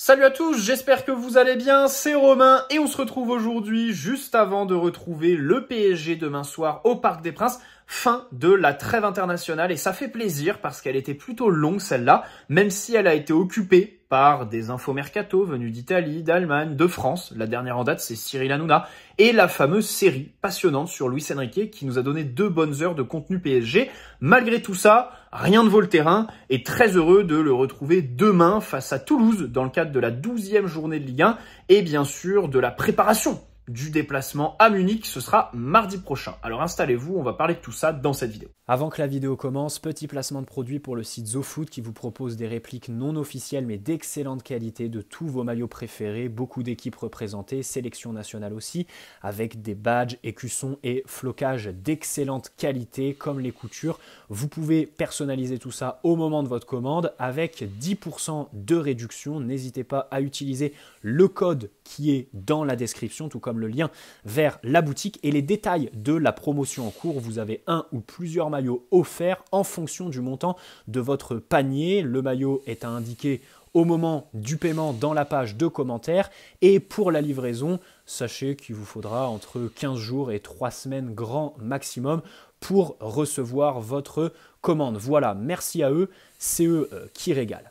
Salut à tous, j'espère que vous allez bien, c'est Romain et on se retrouve aujourd'hui juste avant de retrouver le PSG demain soir au Parc des Princes fin de la trêve internationale et ça fait plaisir parce qu'elle était plutôt longue celle-là, même si elle a été occupée par des infos mercato d'Italie, d'Allemagne, de France. La dernière en date, c'est Cyril Hanouna. Et la fameuse série passionnante sur Luis Enrique qui nous a donné deux bonnes heures de contenu PSG. Malgré tout ça, rien ne vaut le terrain et très heureux de le retrouver demain face à Toulouse dans le cadre de la douzième journée de Ligue 1 et bien sûr de la préparation du déplacement à Munich, ce sera mardi prochain. Alors installez-vous, on va parler de tout ça dans cette vidéo. Avant que la vidéo commence, petit placement de produit pour le site ZoFood qui vous propose des répliques non officielles mais d'excellente qualité de tous vos maillots préférés, beaucoup d'équipes représentées, sélection nationale aussi, avec des badges, écussons et flocages d'excellente qualité comme les coutures. Vous pouvez personnaliser tout ça au moment de votre commande avec 10% de réduction. N'hésitez pas à utiliser le code qui est dans la description, tout comme le lien vers la boutique et les détails de la promotion en cours. Vous avez un ou plusieurs maillots offerts en fonction du montant de votre panier. Le maillot est à indiquer au moment du paiement dans la page de commentaires. Et pour la livraison, sachez qu'il vous faudra entre 15 jours et 3 semaines grand maximum pour recevoir votre commande. Voilà, merci à eux, c'est eux euh, qui régalent.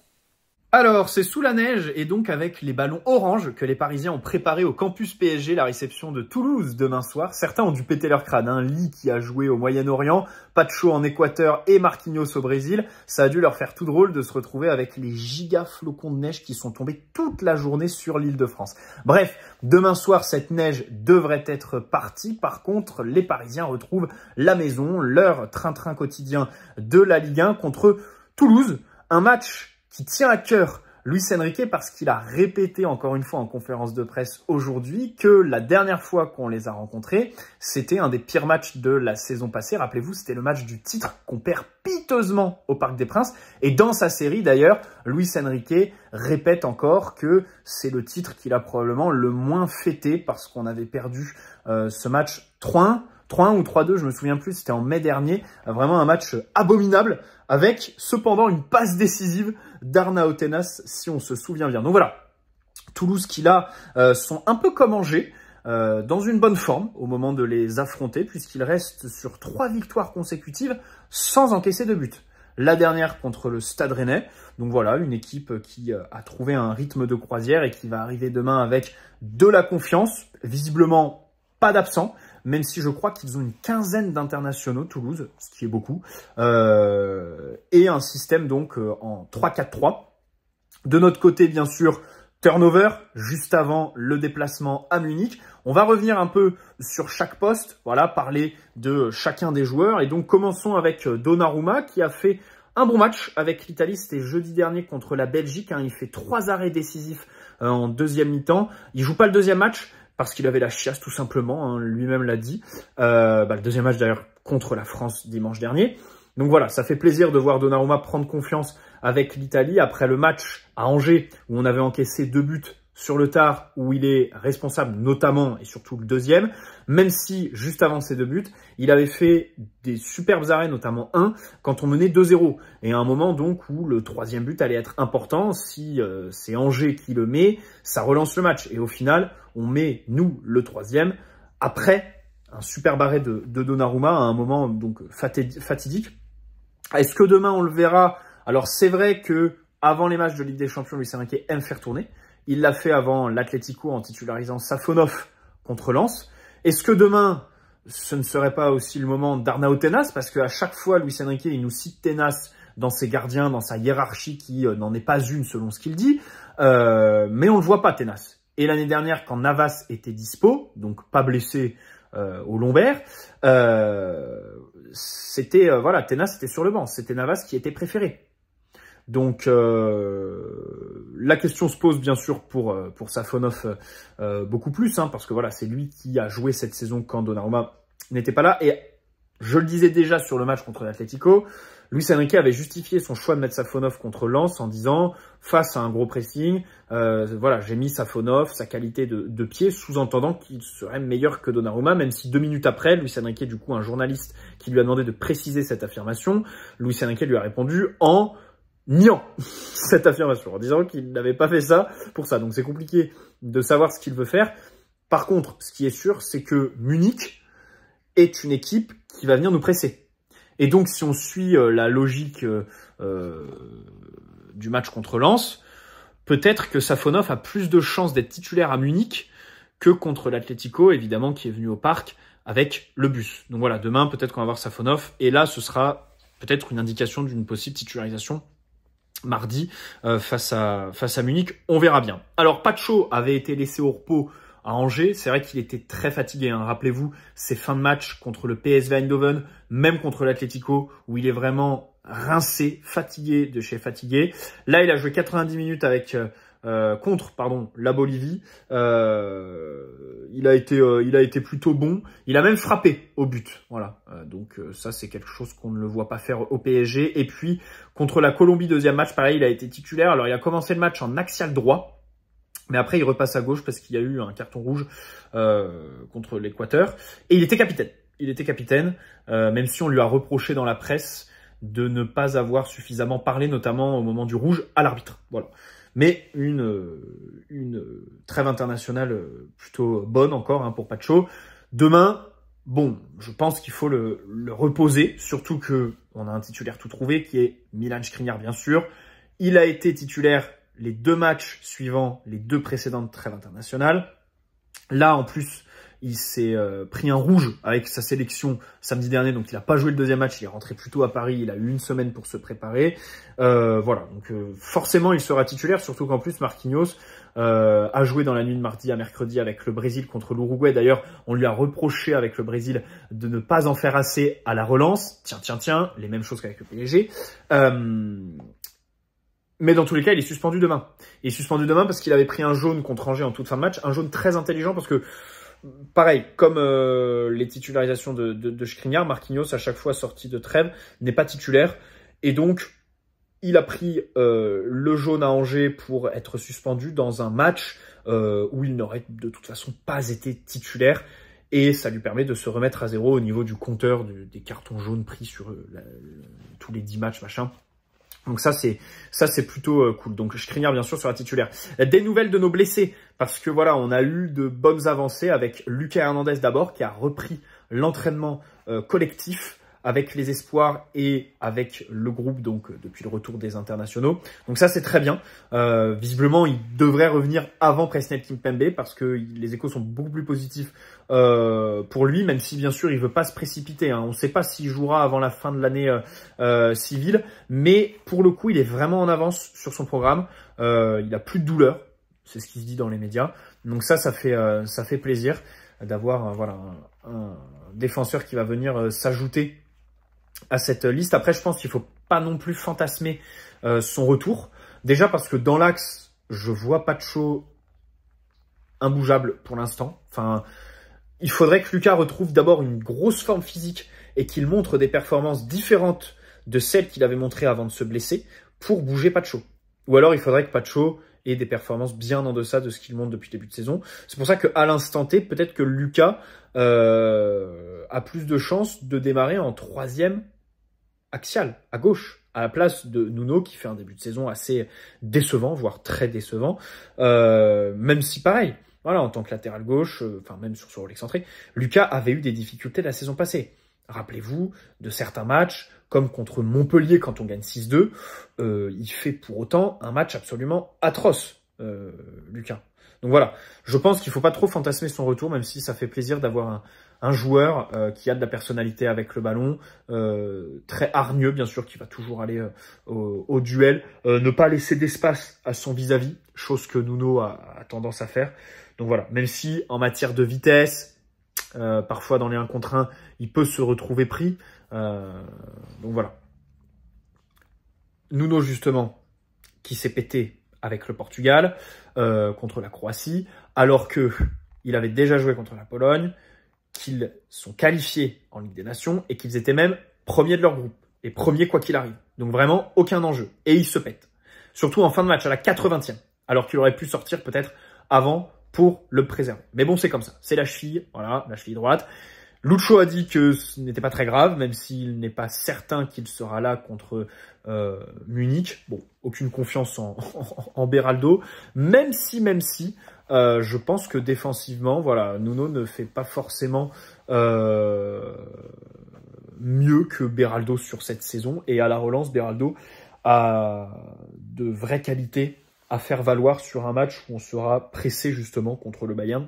Alors, c'est sous la neige et donc avec les ballons orange que les Parisiens ont préparé au campus PSG la réception de Toulouse demain soir. Certains ont dû péter leur crâne. Hein. Lee qui a joué au Moyen-Orient, Pacho en Équateur et Marquinhos au Brésil. Ça a dû leur faire tout drôle de se retrouver avec les giga flocons de neige qui sont tombés toute la journée sur l'île de France. Bref, demain soir, cette neige devrait être partie. Par contre, les Parisiens retrouvent la maison, leur train-train quotidien de la Ligue 1 contre Toulouse. Un match qui tient à cœur Luis Enrique parce qu'il a répété encore une fois en conférence de presse aujourd'hui que la dernière fois qu'on les a rencontrés, c'était un des pires matchs de la saison passée. Rappelez-vous, c'était le match du titre qu'on perd piteusement au Parc des Princes. Et dans sa série d'ailleurs, Luis Enrique répète encore que c'est le titre qu'il a probablement le moins fêté parce qu'on avait perdu euh, ce match 3-1. 3-1 ou 3-2, je me souviens plus, c'était en mai dernier. Vraiment un match abominable, avec cependant une passe décisive d'Arnaud si on se souvient bien. Donc voilà, Toulouse qui là euh, sont un peu comme Angers, euh, dans une bonne forme au moment de les affronter, puisqu'ils restent sur trois victoires consécutives sans encaisser de but. La dernière contre le Stade Rennais. Donc voilà, une équipe qui euh, a trouvé un rythme de croisière et qui va arriver demain avec de la confiance, visiblement pas d'absent, même si je crois qu'ils ont une quinzaine d'internationaux, Toulouse, ce qui est beaucoup, euh, et un système donc euh, en 3-4-3. De notre côté, bien sûr, turnover, juste avant le déplacement à Munich. On va revenir un peu sur chaque poste, voilà, parler de chacun des joueurs. Et donc commençons avec euh, Donnarumma qui a fait un bon match avec l'Italie, c'était jeudi dernier contre la Belgique. Hein. Il fait trois arrêts décisifs en deuxième mi-temps. Il joue pas le deuxième match, parce qu'il avait la chiasse tout simplement, hein, lui-même l'a dit. Euh, bah, le deuxième match d'ailleurs contre la France dimanche dernier. Donc voilà, ça fait plaisir de voir Donnarumma prendre confiance avec l'Italie après le match à Angers où on avait encaissé deux buts sur le tard où il est responsable notamment et surtout le deuxième, même si juste avant ces deux buts, il avait fait des superbes arrêts, notamment un, quand on menait 2-0. Et à un moment donc où le troisième but allait être important, si euh, c'est Angers qui le met, ça relance le match. Et au final, on met, nous, le troisième, après un superbe arrêt de, de Donnarumma à un moment donc fatidique. Est-ce que demain on le verra Alors c'est vrai que avant les matchs de Ligue des Champions, Luis Enrique aime faire tourner. Il l'a fait avant l'Atlético en titularisant Safonov contre Lens. Est-ce que demain, ce ne serait pas aussi le moment d'Arnaud Tenas Parce qu'à chaque fois, Luis Enrique, il nous cite Tenas dans ses gardiens, dans sa hiérarchie qui euh, n'en est pas une selon ce qu'il dit. Euh, mais on ne voit pas, Tenas. Et l'année dernière, quand Navas était dispo, donc pas blessé euh, au lombaire, c'était voilà, Tenas était sur le banc, c'était Navas qui était préféré. Donc euh, la question se pose bien sûr pour, euh, pour Safonov euh, beaucoup plus, hein, parce que voilà, c'est lui qui a joué cette saison quand Donnarumma n'était pas là. Et je le disais déjà sur le match contre l'Atletico, Luis Enrique avait justifié son choix de mettre Safonov contre Lens en disant face à un gros pressing, voilà, j'ai mis Safonov, sa qualité de, de pied, sous-entendant qu'il serait meilleur que Donnarumma, même si deux minutes après, Luis Enrique, du coup, un journaliste qui lui a demandé de préciser cette affirmation, Luis Enrique lui a répondu en niant cette affirmation, en disant qu'il n'avait pas fait ça pour ça. Donc c'est compliqué de savoir ce qu'il veut faire. Par contre, ce qui est sûr, c'est que Munich est une équipe qui va venir nous presser. Et donc si on suit euh, la logique euh, euh, du match contre Lens, peut-être que Safonov a plus de chances d'être titulaire à Munich que contre l'Atlético, évidemment, qui est venu au parc avec le bus. Donc voilà, demain, peut-être qu'on va voir Safonov. Et là, ce sera peut-être une indication d'une possible titularisation mardi euh, face, à, face à Munich. On verra bien. Alors Pacho avait été laissé au repos à Angers. C'est vrai qu'il était très fatigué. Hein. Rappelez-vous, ses fins de match contre le PSV Eindhoven, même contre l'Atlético, où il est vraiment rincé, fatigué de chez fatigué. Là, il a joué 90 minutes avec... Euh, euh, contre pardon la Bolivie. Euh, il a été euh, il a été plutôt bon. Il a même frappé au but. Voilà. donc ça c'est quelque chose qu'on ne le voit pas faire au PSG. Et puis contre la Colombie deuxième match pareil il a été titulaire. Alors il a commencé le match en axial droit. Mais après, il repasse à gauche parce qu'il y a eu un carton rouge contre l'Équateur. Et il était capitaine. Il était capitaine, même si on lui a reproché dans la presse de ne pas avoir suffisamment parlé, notamment au moment du rouge, à l'arbitre. Voilà mais une, euh, euh, trêve internationale euh, plutôt bonne encore hein, pour Pacho. Demain, bon, je pense qu'il faut le, reposer, surtout que on a un titulaire tout trouvé qui est Milan Skriniar bien sûr. Il a été titulaire les deux matchs suivants, les deux précédentes trêves internationales. Là, en plus, il s'est euh, pris un rouge avec sa sélection samedi dernier, donc il n'a pas joué le deuxième match, il est rentré plutôt à Paris, il a eu une semaine pour se préparer. Euh, voilà, donc euh, forcément il sera titulaire, surtout qu'en plus Marquinhos a joué dans la nuit de mardi à mercredi avec le Brésil contre l'Uruguay. D'ailleurs, on lui a reproché avec le Brésil de ne pas en faire assez à la relance. Tiens, tiens, tiens, les mêmes choses qu'avec le PSG. Mais dans tous les cas, il est suspendu demain. Il est suspendu demain parce qu'il avait pris un jaune contre Angers en toute fin de match, un jaune très intelligent parce que pareil, comme euh, les titularisations de, de, de Marquinhos, à chaque fois sorti de trêve, n'est pas titulaire. Et donc, il a pris euh, le jaune à Angers pour être suspendu dans un match euh, où il n'aurait de toute façon pas été titulaire. Et ça lui permet de se remettre à zéro au niveau du compteur des cartons jaunes pris sur tous les 10 matchs, machin. Donc ça c'est ça c'est plutôt euh, cool. Donc je crinière, bien sûr sur la titulaire. Des nouvelles de nos blessés parce que voilà on a eu de bonnes avancées avec Lucas Hernandez d'abord qui a repris l'entraînement euh, collectif avec les espoirs et avec le groupe donc euh, depuis le retour des internationaux. Donc ça c'est très bien. Euh, visiblement il devrait revenir avant Presnel Kimpembe parce que les échos sont beaucoup plus positifs euh, pour lui, même si bien sûr il veut pas se précipiter. Hein. On ne sait pas s'il jouera avant la fin de l'année civile, mais pour le coup il est vraiment en avance sur son programme. il a plus de douleur, c'est ce qui se dit dans les médias. Donc ça ça fait ça fait plaisir d'avoir voilà un défenseur qui va venir s'ajouter à cette liste. Après, je pense qu'il ne faut pas non plus fantasmer euh, son retour. Déjà parce que dans l'axe, je vois pas de show imbougeable pour l'instant. Enfin, il faudrait que Lucas retrouve d'abord une grosse forme physique et qu'il montre des performances différentes de celles qu'il avait montrées avant de se blesser pour bouger Pacho. Ou alors il faudrait que Pacho et des performances bien en deçà de ce qu'il montre depuis le début de saison. C'est pour ça qu'à l'instant T, peut-être que Lucas euh, a plus de chances de démarrer en troisième axial, à gauche, à la place de Nuno qui fait un début de saison assez décevant, voire très décevant, euh, même si pareil. Voilà, en tant que latéral gauche, euh, enfin même sur son rôle excentré, Lucas avait eu des difficultés la saison passée. Rappelez-vous de certains matchs comme contre Montpellier quand on gagne 6-2, euh, il fait pour autant un match absolument atroce, euh, Lucas. Donc voilà, je pense qu'il faut pas trop fantasmer son retour, même si ça fait plaisir d'avoir un, joueur euh, qui a de la personnalité avec le ballon, très hargneux bien sûr, qui va toujours aller au, duel, ne pas laisser d'espace à son vis-à-vis, chose que Nuno a, a, tendance à faire. Donc voilà, même si en matière de vitesse, euh, parfois, dans les 1 contre 1, il peut se retrouver pris. Euh, donc voilà. Nuno, justement, qui s'est pété avec le Portugal, euh, contre la Croatie, alors que il avait déjà joué contre la Pologne, qu'ils sont qualifiés en Ligue des Nations et qu'ils étaient même premiers de leur groupe. Et premiers quoi qu'il arrive. Donc vraiment, aucun enjeu. Et il se pète. Surtout en fin de match, à la 80e. Alors qu'il aurait pu sortir peut-être avant pour le préserver. Mais bon, c'est comme ça. C'est la cheville, voilà, la cheville droite. Lucho a dit que ce n'était pas très grave, même s'il n'est pas certain qu'il sera là contre euh, Munich. Bon, aucune confiance en, Beraldo. Même si, même si, euh, je pense que défensivement, voilà, Nuno ne fait pas forcément euh, mieux que Beraldo sur cette saison. Et à la relance, Beraldo a de vraies qualités à faire valoir sur un match où on sera pressé justement contre le Bayern.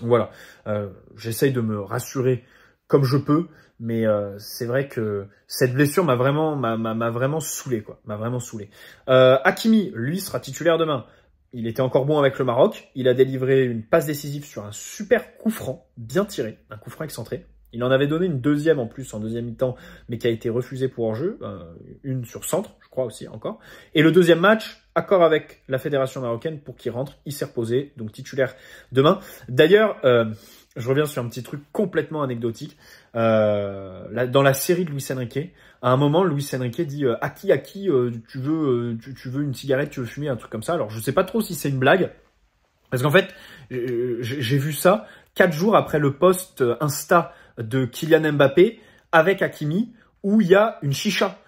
Voilà, euh, j'essaye de me rassurer comme je peux, mais euh, c'est vrai que cette blessure m'a vraiment, m'a vraiment saoulé quoi, m'a vraiment saoulé. Euh, Hakimi, lui, sera titulaire demain. Il était encore bon avec le Maroc. Il a délivré une passe décisive sur un super coup franc, bien tiré, un coup franc excentré. Il en avait donné une deuxième en plus en deuxième mi-temps, mais qui a été refusée pour hors-jeu, euh, une sur centre, je crois aussi encore. Et le deuxième match, accord avec la fédération marocaine pour qu'il rentre. Il s'est reposé, donc titulaire demain. D'ailleurs, euh, je reviens sur un petit truc complètement anecdotique. Euh, dans la série de Luis Enrique, à un moment, Luis Enrique dit à qui, à qui tu veux, euh, tu, veux une cigarette, tu veux fumer, un truc comme ça. Alors, je ne sais pas trop si c'est une blague, parce qu'en fait, j'ai vu ça quatre jours après le post Insta de Kylian Mbappé avec Hakimi, où il y a une chicha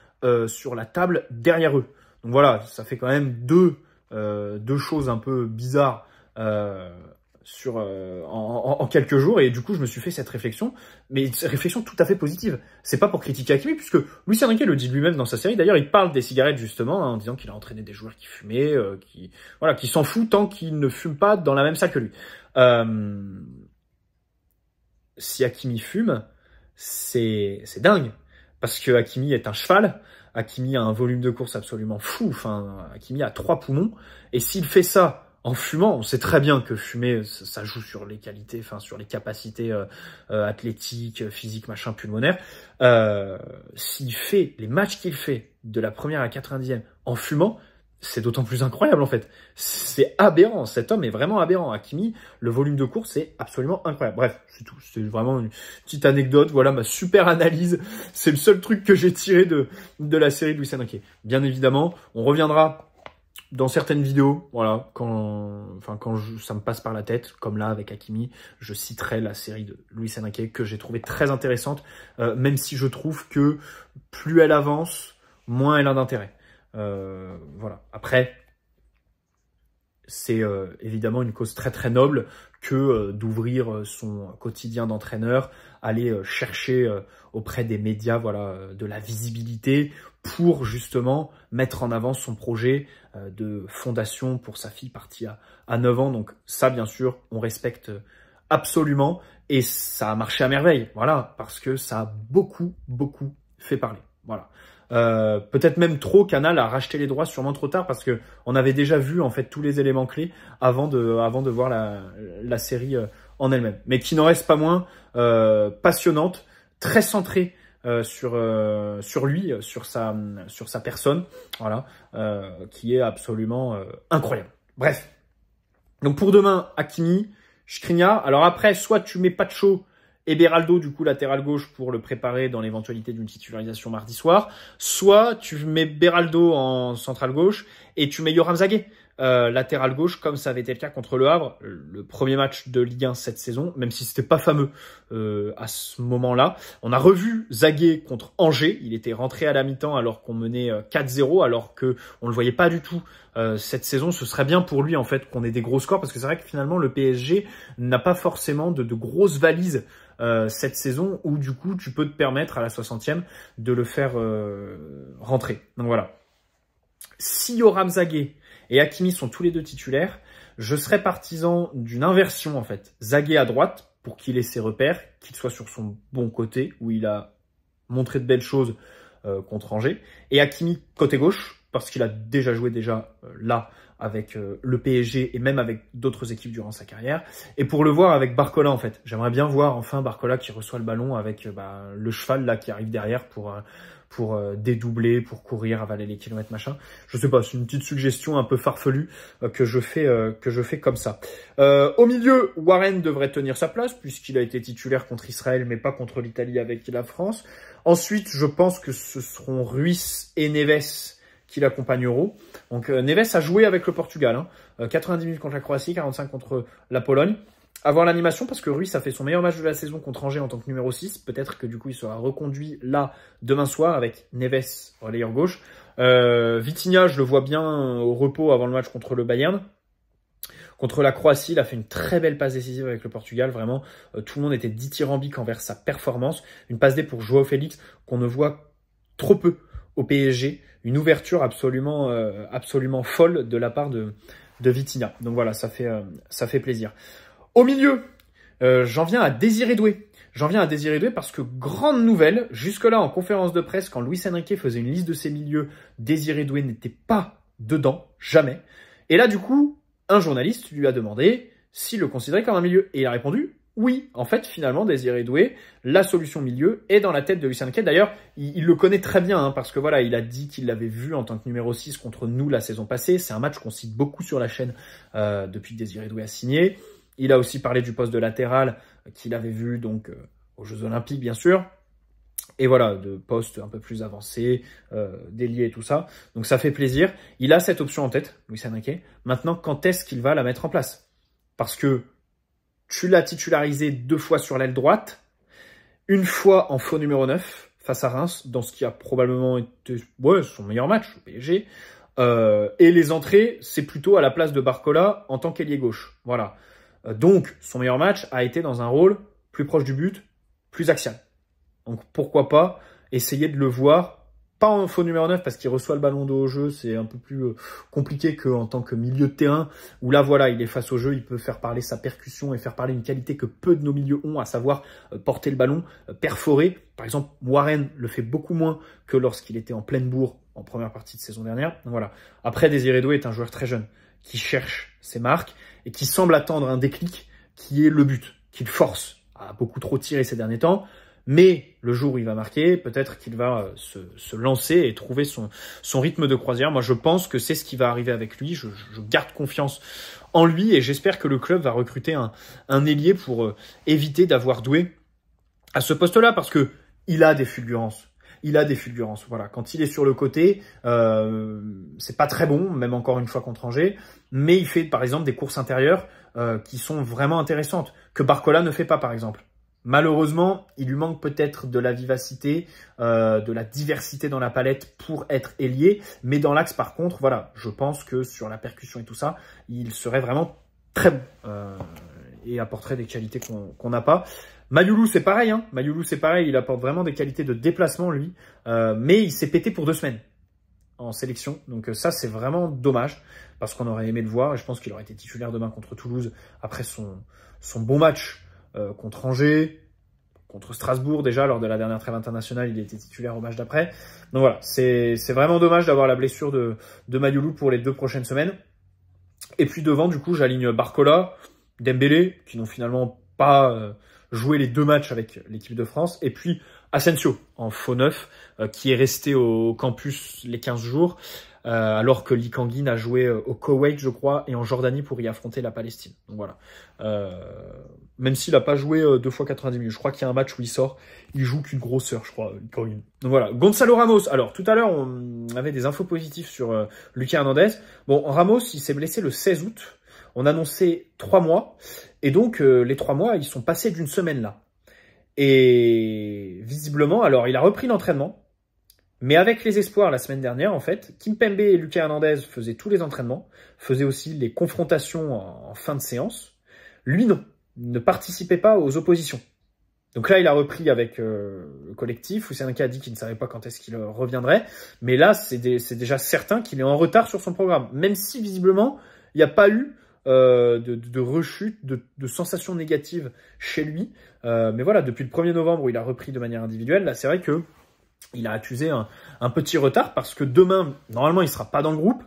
sur la table derrière eux. Donc voilà, ça fait quand même deux, euh, deux choses un peu bizarres euh, sur, euh, en, quelques jours. Et du coup, je me suis fait cette réflexion, mais une réflexion tout à fait positive. C'est pas pour critiquer Hakimi, puisque Lucien Riquet le dit lui-même dans sa série. D'ailleurs, il parle des cigarettes justement hein, en disant qu'il a entraîné des joueurs qui fumaient, qui voilà, qui s'en foutent tant qu'ils ne fument pas dans la même salle que lui. Si Hakimi fume, c'est c'est dingue parce que Akimi est un cheval. Hakimi a un volume de course absolument fou. Enfin, Hakimi a trois poumons. Et s'il fait ça en fumant, on sait très bien que fumer, ça joue sur les qualités, enfin sur les capacités euh, euh, athlétiques, physiques, machin, pulmonaires. Euh, s'il fait les matchs qu'il fait de la première à la 90e en fumant, c'est d'autant plus incroyable en fait. C'est aberrant, cet homme est vraiment aberrant. Hakimi, le volume de course est absolument incroyable. Bref, c'est tout. C'est vraiment une petite anecdote. Voilà ma super analyse. C'est le seul truc que j'ai tiré de, de la série de Louis Enrique. Bien évidemment, on reviendra dans certaines vidéos, voilà, quand, enfin, quand ça me passe par la tête, comme là avec Hakimi, je citerai la série de Louis Enrique que j'ai trouvée très intéressante, euh, même si je trouve que plus elle avance, moins elle a d'intérêt. Euh, voilà. Après, c'est euh, évidemment une cause très très noble que euh, d'ouvrir son quotidien d'entraîneur, aller chercher auprès des médias voilà de la visibilité pour justement mettre en avant son projet de fondation pour sa fille partie à, à 9 ans. Donc ça bien sûr, on respecte absolument et ça a marché à merveille. Voilà, parce que ça a beaucoup beaucoup fait parler. Voilà. Euh, peut-être même trop Canal a racheté les droits sûrement trop tard parce que on avait déjà vu en fait tous les éléments clés avant de avant de voir la, la série euh, en elle-même mais qui n'en reste pas moins euh, passionnante très centrée euh, sur euh, sur lui sur sa sur sa personne voilà qui est absolument incroyable bref donc pour demain Akimi Skriniar alors après soit tu mets pas de chaud et Beraldo du coup, latéral gauche pour le préparer dans l'éventualité d'une titularisation mardi soir. Soit tu mets Beraldo en centrale gauche et tu mets Yoram euh, latéral gauche, comme ça avait été le cas contre le Havre, le premier match de Ligue 1 cette saison, même si c'était pas fameux euh, à ce moment-là. On a revu Zaguet contre Angers, il était rentré à la mi-temps alors qu'on menait 4-0, euh, alors que on le voyait pas du tout cette saison. Ce serait bien pour lui en fait qu'on ait des gros scores, parce que c'est vrai que finalement le PSG n'a pas forcément de, de grosses valises cette saison, où du coup tu peux te permettre à la 60e de le faire rentrer. Donc voilà. Si Yoram Zaguet et Hakimi sont tous les deux titulaires, je serais partisan d'une inversion en fait. Zagué à droite pour qu'il ait ses repères, qu'il soit sur son bon côté où il a montré de belles choses euh, contre Angers, et Hakimi côté gauche parce qu'il a déjà joué déjà euh, là avec euh, le PSG et même avec d'autres équipes durant sa carrière. Et pour le voir avec Barcola en fait, j'aimerais bien voir enfin Barcola qui reçoit le ballon avec bah, le cheval là qui arrive derrière pour pour euh, dédoubler, pour courir, avaler les kilomètres, machin. Je sais pas, c'est une petite suggestion un peu farfelue euh, que je fais euh, que je fais comme ça. au milieu, Warren devrait tenir sa place puisqu'il a été titulaire contre Israël, mais pas contre l'Italie avec la France. Ensuite, je pense que ce seront Ruiz et Neves qui l'accompagneront. Donc Neves a joué avec le Portugal, hein, 90 minutes contre la Croatie, 45 contre la Pologne avoir l'animation parce que Ruiz a fait son meilleur match de la saison contre Angers en tant que numéro 6. Peut-être que du coup il sera reconduit là demain soir avec Neves, relayeur gauche. Euh, Vitinha, je le vois bien au repos avant le match contre le Bayern. Contre la Croatie, il a fait une très belle passe décisive avec le Portugal. Vraiment, euh, tout le monde était dithyrambique envers sa performance. Une passe D pour Joao Félix qu'on ne voit trop peu au PSG. Une ouverture absolument, euh, absolument folle de la part de, de Vitinha. Donc voilà, ça fait, euh, ça fait plaisir. Au milieu, euh, j'en viens à Désiré Doué. J'en viens à Désiré Doué parce que, grande nouvelle, jusque-là en conférence de presse, quand Luis Enrique faisait une liste de ses milieux, Désiré Doué n'était pas dedans, jamais. Et là, du coup, un journaliste lui a demandé s'il le considérait comme un milieu. Et il a répondu oui, en fait, finalement, Désiré Doué, la solution milieu est dans la tête de Luis Enrique. D'ailleurs, il, le connaît très bien, hein, parce que voilà, il a dit qu'il l'avait vu en tant que numéro 6 contre nous la saison passée. C'est un match qu'on cite beaucoup sur la chaîne euh, depuis que Désiré Doué a signé. Il a aussi parlé du poste de latéral qu'il avait vu donc euh, aux Jeux Olympiques, bien sûr. Et voilà, de postes un peu plus avancés, euh, déliés et tout ça. Donc ça fait plaisir. Il a cette option en tête, oui Luis Enrique. Maintenant, quand est-ce qu'il va la mettre en place Parce que tu l'as titularisé deux fois sur l'aile droite, une fois en faux numéro 9 face à Reims, dans ce qui a probablement été son meilleur match au PSG. Euh, et les entrées, c'est plutôt à la place de Barcola en tant qu'ailier gauche. Voilà. Donc, son meilleur match a été dans un rôle plus proche du but, plus axial. Donc, pourquoi pas essayer de le voir, pas en faux numéro 9 parce qu'il reçoit le ballon de au jeu, c'est un peu plus euh, compliqué qu'en tant que milieu de terrain, où là, voilà, il est face au jeu, il peut faire parler sa percussion et faire parler une qualité que peu de nos milieux ont, à savoir euh, porter le ballon, euh, perforer. Par exemple, Warren le fait beaucoup moins que lorsqu'il était en pleine bourre en première partie de saison dernière. voilà. Après, Désiré Doué est un joueur très jeune qui cherche ses marques et qui semble attendre un déclic qui est le but, qu'il force à beaucoup trop tirer ces derniers temps. Mais le jour où il va marquer, peut-être qu'il va euh, se, lancer et trouver son, son rythme de croisière. Moi, je pense que c'est ce qui va arriver avec lui. Je, garde confiance en lui et j'espère que le club va recruter un, un ailier pour euh, éviter d'avoir doué à ce poste-là parce que il a des fulgurances il a des fulgurances. Voilà, quand il est sur le côté, euh, c'est pas très bon, même encore une fois contre Angers, mais il fait par exemple des courses intérieures euh, qui sont vraiment intéressantes, que Barcola ne fait pas par exemple. Malheureusement, il lui manque peut-être de la vivacité, euh, de la diversité dans la palette pour être ailier, mais dans l'axe par contre, voilà, je pense que sur la percussion et tout ça, il serait vraiment très bon et apporterait des qualités qu'on n'a pas. Mayoulou, c'est pareil. Hein. c'est pareil. Il apporte vraiment des qualités de déplacement, lui. Euh, mais il s'est pété pour deux semaines en sélection. Donc euh, ça, c'est vraiment dommage parce qu'on aurait aimé le voir. Et je pense qu'il aurait été titulaire demain contre Toulouse après son, bon match euh, contre Angers, contre Strasbourg déjà lors de la dernière trêve internationale, il était titulaire au match d'après. Donc voilà, c'est vraiment dommage d'avoir la blessure de, de Mayoulou pour les deux prochaines semaines. Et puis devant, du coup, j'aligne Barcola, Dembélé, qui n'ont finalement pas Jouer les deux matchs avec l'équipe de France. Et puis Asensio en faux neuf, euh, qui est resté au campus les 15 jours, euh, alors que Likanguin a joué euh, au Koweït, je crois, et en Jordanie pour y affronter la Palestine. Donc voilà. même s'il n'a pas joué deux fois 90 minutes, je crois qu'il y a un match où il sort, il joue qu'une grosse heure, je crois, Likanguin. Donc voilà. Gonzalo Ramos. Alors tout à l'heure, on avait des infos positives sur Lucas Hernandez. Bon, Ramos, il s'est blessé le 16 août on annonçait trois mois, et donc euh, les trois mois, ils sont passés d'une semaine là. Et visiblement, alors il a repris l'entraînement, mais avec les espoirs la semaine dernière, en fait, Kim Pembe et Lucas Hernandez faisaient tous les entraînements, faisaient aussi les confrontations en fin de séance. Lui, non, ne participait pas aux oppositions. Donc là, il a repris avec euh, le collectif. un a dit qu'il ne savait pas quand est-ce qu'il reviendrait. Mais là, c'est déjà certain qu'il est en retard sur son programme. Même si, visiblement, il n'y a pas eu euh, de, rechute, de, sensations négatives chez lui. Euh, mais voilà, depuis le 1er novembre où il a repris de manière individuelle, là c'est vrai que il a accusé un, petit retard parce que demain, normalement, il sera pas dans le groupe.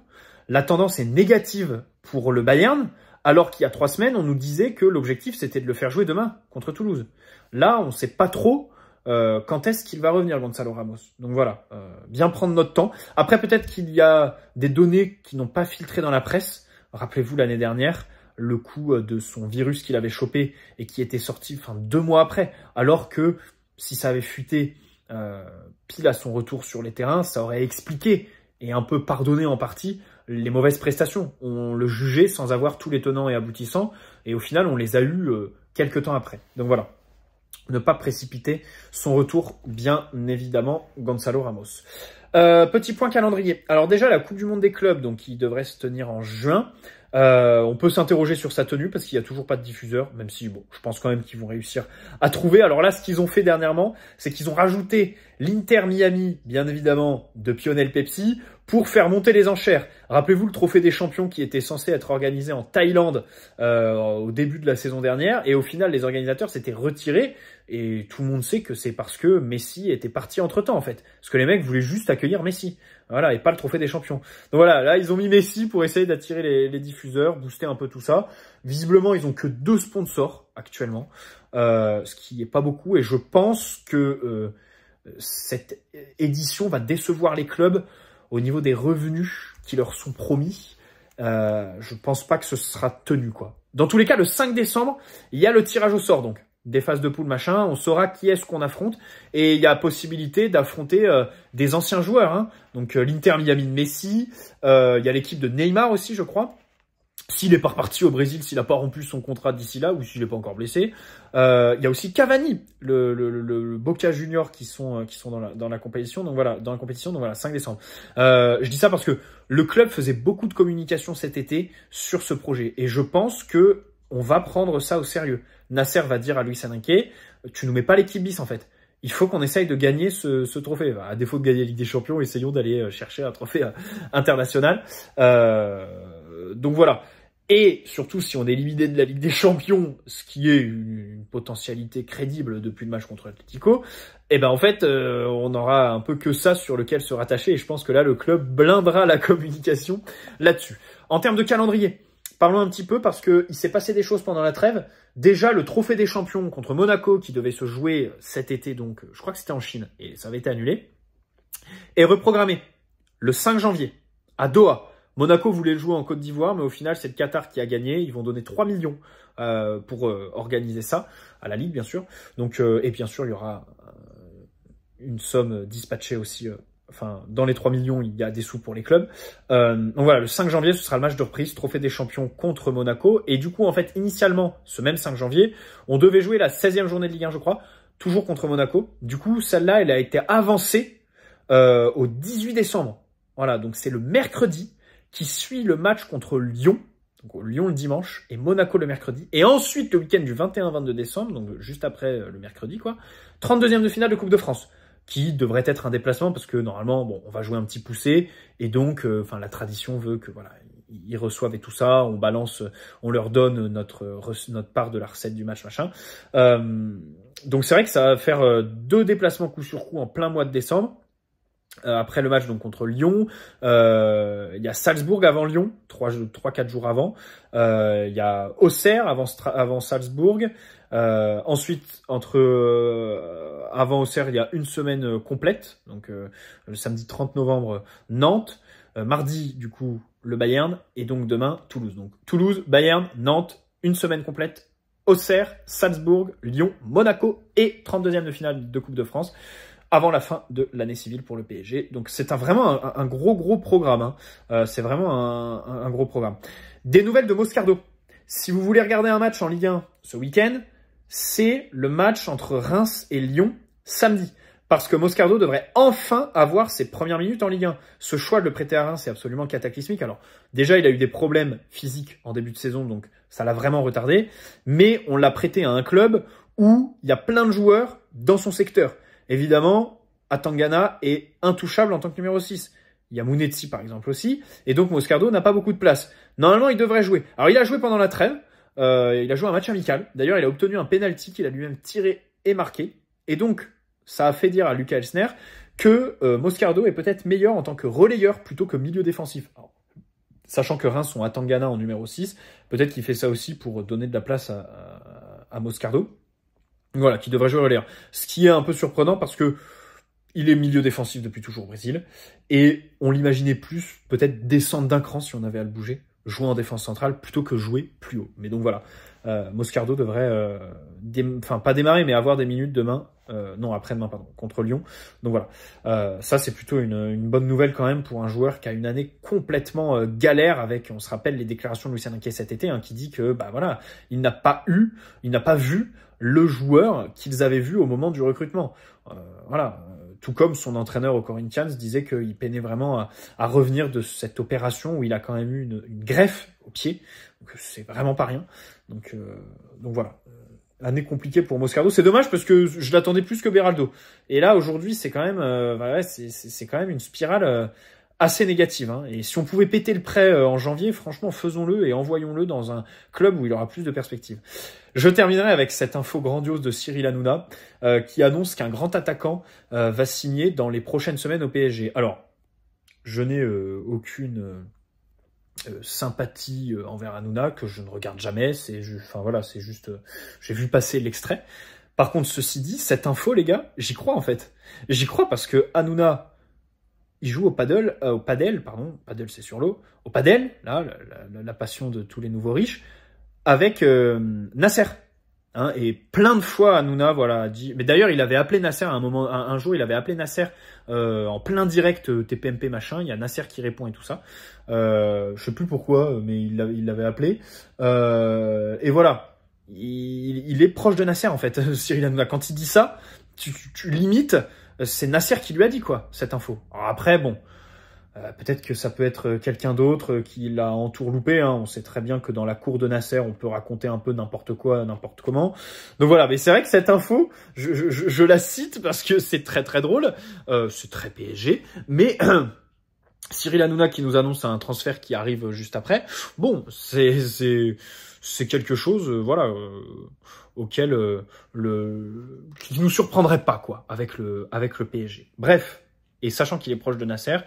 La tendance est négative pour le Bayern, alors qu'il y a trois semaines, on nous disait que l'objectif c'était de le faire jouer demain contre Toulouse. Là, on ne sait pas trop euh, quand est-ce qu'il va revenir, Gonzalo Ramos. Donc voilà, bien prendre notre temps. Après, peut-être qu'il y a des données qui n'ont pas filtré dans la presse. Rappelez-vous l'année dernière, le coup euh, de son virus qu'il avait chopé et qui était sorti enfin, deux mois après, alors que si ça avait fuité euh, pile à son retour sur les terrains, ça aurait expliqué et un peu pardonné en partie les mauvaises prestations. On le jugeait sans avoir tous les tenants et aboutissants, et au final, on les a eus euh, quelques temps après. Donc voilà ne pas précipiter son retour, bien évidemment, Gonzalo Ramos. Euh, petit point calendrier. Alors déjà, la Coupe du Monde des clubs, donc qui devrait se tenir en juin. Euh, on peut s'interroger sur sa tenue parce qu'il y a toujours pas de diffuseur, même si bon, je pense quand même qu'ils vont réussir à trouver. Alors là, ce qu'ils ont fait dernièrement, c'est qu'ils ont rajouté l'Inter Miami, bien évidemment, de Pionel Pepsi pour faire monter les enchères. Rappelez-vous le trophée des champions qui était censé être organisé en Thaïlande euh, au début de la saison dernière et au final les organisateurs s'étaient retirés et tout le monde sait que c'est parce que Messi était parti entre-temps en fait. Parce que les mecs voulaient juste accueillir Messi. Voilà, et pas le trophée des champions. Donc voilà, là, ils ont mis Messi pour essayer d'attirer les, diffuseurs, booster un peu tout ça. Visiblement, ils ont que deux sponsors actuellement, euh, ce qui est pas beaucoup. Et je pense que euh, cette édition va décevoir les clubs au niveau des revenus qui leur sont promis. Euh, je pense pas que ce sera tenu, quoi. Dans tous les cas, le 5 décembre, il y a le tirage au sort, donc des phases de poule, machin, on saura qui est-ce qu'on affronte. Et il y a possibilité d'affronter euh, des anciens joueurs. Hein. Donc euh, l'Inter Miami de Messi, euh, il y a l'équipe de Neymar aussi, je crois. S'il est pas reparti au Brésil, s'il n'a pas rompu son contrat d'ici là, ou s'il n'est pas encore blessé. Il y a aussi Cavani, le, Boca Junior qui sont, qui sont dans, la, compétition. Donc voilà, dans la compétition, donc voilà, 5 décembre. je dis ça parce que le club faisait beaucoup de communication cet été sur ce projet. Et je pense que on va prendre ça au sérieux. Nasser va dire à Luis Enrique, tu nous mets pas l'équipe bis en fait. Il faut qu'on essaye de gagner ce, trophée. Bah, à défaut de gagner la Ligue des Champions, essayons d'aller euh, chercher un trophée euh, international. Euh, donc voilà. Et surtout, si on est limité de la Ligue des Champions, ce qui est une, potentialité crédible depuis le match contre l'Atletico, eh ben en fait, on aura un peu que ça sur lequel se rattacher. Et je pense que là, le club blindera la communication là-dessus. En termes de calendrier, parlons un petit peu parce que s'est passé des choses pendant la trêve Déjà, le trophée des champions contre Monaco, qui devait se jouer cet été, donc je crois que c'était en Chine, et ça avait été annulé, est reprogrammé le 5 janvier à Doha. Monaco voulait le jouer en Côte d'Ivoire, mais au final, c'est le Qatar qui a gagné. Ils vont donner 3 millions euh, pour euh, organiser ça, à la Ligue, bien sûr. Donc, euh, et bien sûr, il y aura une somme dispatchée aussi enfin dans les 3 millions, il y a des sous pour les clubs. Euh, donc voilà, le 5 janvier, ce sera le match de reprise, Trophée des Champions contre Monaco. Et du coup, en fait, initialement, ce même 5 janvier, on devait jouer la 16e journée de Ligue 1, je crois, toujours contre Monaco. Du coup, celle-là, elle a été avancée euh, au 18 décembre. Voilà, donc c'est le mercredi qui suit le match contre Lyon. Donc Lyon le dimanche et Monaco le mercredi. Et ensuite, le week-end du 21-22 décembre, donc juste après euh, le mercredi, quoi, 32e de finale de Coupe de France qui devrait être un déplacement parce que normalement, bon, on va jouer un petit poussé et donc, euh, enfin, la tradition veut que voilà, ils reçoivent et tout ça, on balance, on leur donne notre notre part de la recette du match machin. Euh, donc c'est vrai que ça va faire euh, deux déplacements coup sur coup en plein mois de décembre. Euh, après le match donc contre Lyon, euh, il y a Salzbourg avant Lyon, 3-4 jours avant. Euh, il y a Auxerre avant, avant Salzbourg. Euh, ensuite, entre euh, avant Auxerre, il y a une semaine euh, complète, donc le samedi 30 novembre, Nantes. mardi, du coup, le Bayern. Et donc demain, Toulouse. Donc Toulouse, Bayern, Nantes, une semaine complète. Auxerre, Salzbourg, Lyon, Monaco et 32e de finale de Coupe de France avant la fin de l'année civile pour le PSG. Donc c'est vraiment un, gros gros programme. Hein. Euh, c'est vraiment un, un, gros programme. Des nouvelles de Moscardo. Si vous voulez regarder un match en Ligue 1 ce week-end, c'est le match entre Reims et Lyon samedi. Parce que Moscardo devrait enfin avoir ses premières minutes en Ligue 1. Ce choix de le prêter à Reims, c'est absolument cataclysmique. Alors déjà, il a eu des problèmes physiques en début de saison, donc ça l'a vraiment retardé. Mais on l'a prêté à un club où il y a plein de joueurs dans son secteur. Évidemment, Atangana est intouchable en tant que numéro 6. Il y a Munetsi, par exemple aussi. Et donc Moscardo n'a pas beaucoup de place. Normalement, il devrait jouer. Alors il a joué pendant la trêve. Euh, il a joué un match amical. D'ailleurs, il a obtenu un penalty qu'il a lui-même tiré et marqué. Et donc, ça a fait dire à Lucas Elsner que euh, Moscardo est peut-être meilleur en tant que relayeur plutôt que milieu défensif. sachant que Reims sont à Tangana en numéro 6, peut-être qu'il fait ça aussi pour donner de la place à Moscardo. Voilà, qui devrait jouer à l'air. Ce qui est un peu surprenant parce que il est milieu défensif depuis toujours au Brésil. Et on l'imaginait plus, peut-être descendre d'un cran si on avait à le bouger, jouer en défense centrale plutôt que jouer plus haut. Mais donc voilà, euh, Moscardo devrait, euh, enfin pas démarrer, mais avoir des minutes demain, euh, non après-demain, pardon, contre Lyon. Donc voilà, ça c'est plutôt une, bonne nouvelle quand même pour un joueur qui a une année complètement galère avec, on se rappelle les déclarations de Lucien Inquiet cet été, hein, qui dit que, bah voilà, il n'a pas eu, il n'a pas vu le joueur qu'ils avaient vu au moment du recrutement. Euh, voilà. Tout comme son entraîneur au Corinthians disait qu'il peinait vraiment à, revenir de cette opération où il a quand même eu une, greffe au pied. Donc c'est vraiment pas rien. Donc, euh, donc voilà. L'année euh, compliquée pour Moscardo. C'est dommage parce que je l'attendais plus que Beraldo. Et là aujourd'hui c'est quand même, euh, bah c'est quand même une spirale assez négative. Hein. Et si on pouvait péter le prêt euh, en janvier, franchement, faisons-le et envoyons-le dans un club où il aura plus de perspectives. Je terminerai avec cette info grandiose de Cyril Hanouna euh, qui annonce qu'un grand attaquant euh, va signer dans les prochaines semaines au PSG. Alors, je n'ai aucune sympathie envers Hanouna que je ne regarde jamais. C'est enfin voilà, c'est juste, j'ai vu passer l'extrait. Par contre, ceci dit, cette info, les gars, j'y crois en fait. J'y crois parce que Hanouna il joue au paddle, euh, au padel, pardon, paddle c'est sur l'eau, au padel, là, la, passion de tous les nouveaux riches, avec euh, Nasser. Hein, et plein de fois, Hanouna, voilà, dit. Mais d'ailleurs, il avait appelé Nasser à un moment, un, jour, il avait appelé Nasser euh, en plein direct TPMP machin. Il y a Nasser qui répond et tout ça. je sais plus pourquoi, mais il l'avait appelé. et voilà, il, est proche de Nasser en fait, Cyril Hanouna. Quand il dit ça, tu limites euh, c'est Nasser qui lui a dit quoi cette info. après, bon, euh, peut-être que ça peut être euh, quelqu'un d'autre qui l'a entourloupé. Hein. On sait très bien que dans la cour de Nasser, on peut raconter un peu n'importe quoi, n'importe comment. Donc voilà, mais c'est vrai que cette info, je, je, la cite parce que c'est très très drôle, c'est très PSG, mais... Cyril Hanouna qui nous annonce un transfert qui arrive juste après. Bon, c'est c'est quelque chose, euh, voilà, euh, auquel euh, le qui nous surprendrait pas quoi avec le avec le PSG. Bref, et sachant qu'il est proche de Nasser,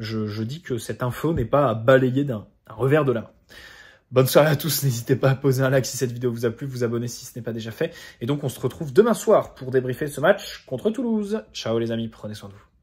je, je dis que cette info n'est pas à balayer d'un revers de la main. Bonne soirée à tous, n'hésitez pas à poser un like si cette vidéo vous a plu, vous abonner si ce n'est pas déjà fait. Et donc on se retrouve demain soir pour débriefer ce match contre Toulouse. Ciao les amis, prenez soin de vous.